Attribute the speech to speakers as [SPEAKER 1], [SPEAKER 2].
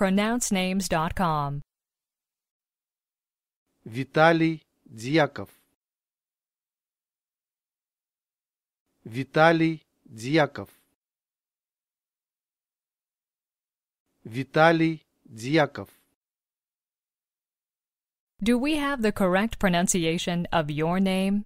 [SPEAKER 1] pronouncenames.com.
[SPEAKER 2] Vitaly Дьяков Vitaly Дьяков Vitaly Дьяков
[SPEAKER 1] Do we have the correct pronunciation of your name?